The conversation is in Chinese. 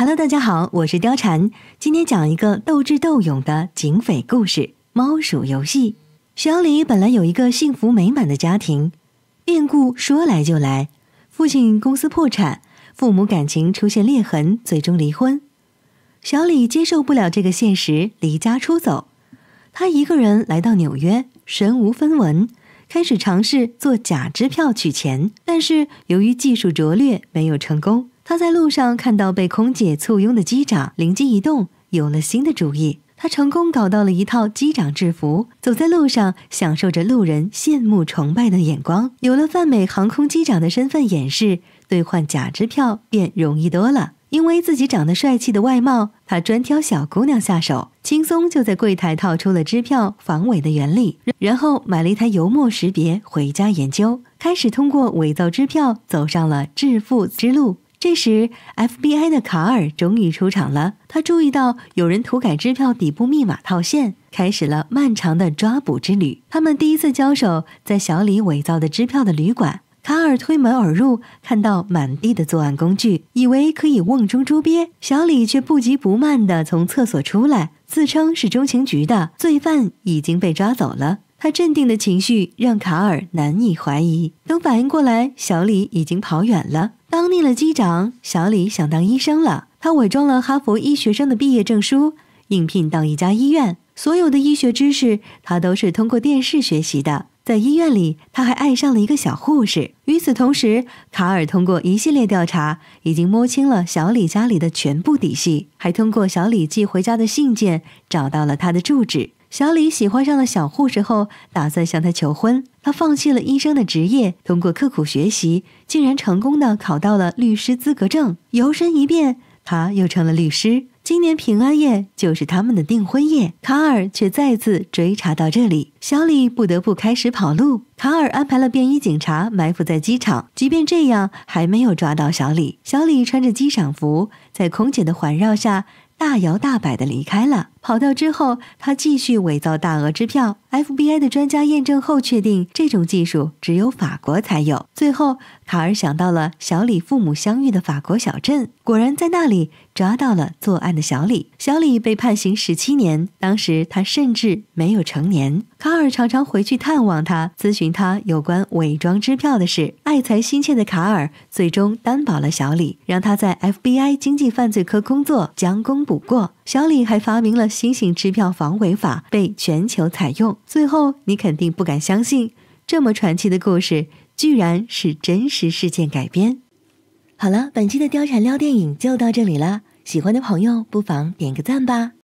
Hello，大家好，我是貂蝉。今天讲一个斗智斗勇的警匪故事，《猫鼠游戏》。小李本来有一个幸福美满的家庭，变故说来就来，父亲公司破产，父母感情出现裂痕，最终离婚。小李接受不了这个现实，离家出走。他一个人来到纽约，身无分文，开始尝试做假支票取钱，但是由于技术拙劣，没有成功。他在路上看到被空姐簇拥的机长，灵机一动，有了新的主意。他成功搞到了一套机长制服，走在路上，享受着路人羡慕崇拜的眼光。有了泛美航空机长的身份掩饰，兑换假支票便容易多了。因为自己长得帅气的外貌，他专挑小姑娘下手，轻松就在柜台套出了支票防伪的原理，然后买了一台油墨识别，回家研究，开始通过伪造支票走上了致富之路。这时，FBI 的卡尔终于出场了。他注意到有人涂改支票底部密码套现，开始了漫长的抓捕之旅。他们第一次交手在小李伪造的支票的旅馆，卡尔推门而入，看到满地的作案工具，以为可以瓮中捉鳖。小李却不急不慢的从厕所出来，自称是中情局的，罪犯已经被抓走了。他镇定的情绪让卡尔难以怀疑。等反应过来，小李已经跑远了。当腻了机长，小李想当医生了。他伪装了哈佛医学生的毕业证书，应聘到一家医院。所有的医学知识，他都是通过电视学习的。在医院里，他还爱上了一个小护士。与此同时，卡尔通过一系列调查，已经摸清了小李家里的全部底细，还通过小李寄回家的信件，找到了他的住址。小李喜欢上了小护士后，打算向她求婚。他放弃了医生的职业，通过刻苦学习，竟然成功的考到了律师资格证。摇身一变，他又成了律师。今年平安夜就是他们的订婚夜。卡尔却再次追查到这里，小李不得不开始跑路。卡尔安排了便衣警察埋伏在机场，即便这样，还没有抓到小李。小李穿着机场服，在空姐的环绕下。大摇大摆地离开了。跑掉之后，他继续伪造大额支票。FBI 的专家验证后，确定这种技术只有法国才有。最后，卡尔想到了小李父母相遇的法国小镇，果然在那里抓到了作案的小李。小李被判刑十七年，当时他甚至没有成年。卡尔常常回去探望他，咨询他有关伪装支票的事。爱财心切的卡尔最终担保了小李，让他在 FBI 经济犯罪科工作，将功。不过，小李还发明了新型支票防伪法，被全球采用。最后，你肯定不敢相信，这么传奇的故事居然是真实事件改编。好了，本期的貂蝉撩电影就到这里了，喜欢的朋友不妨点个赞吧。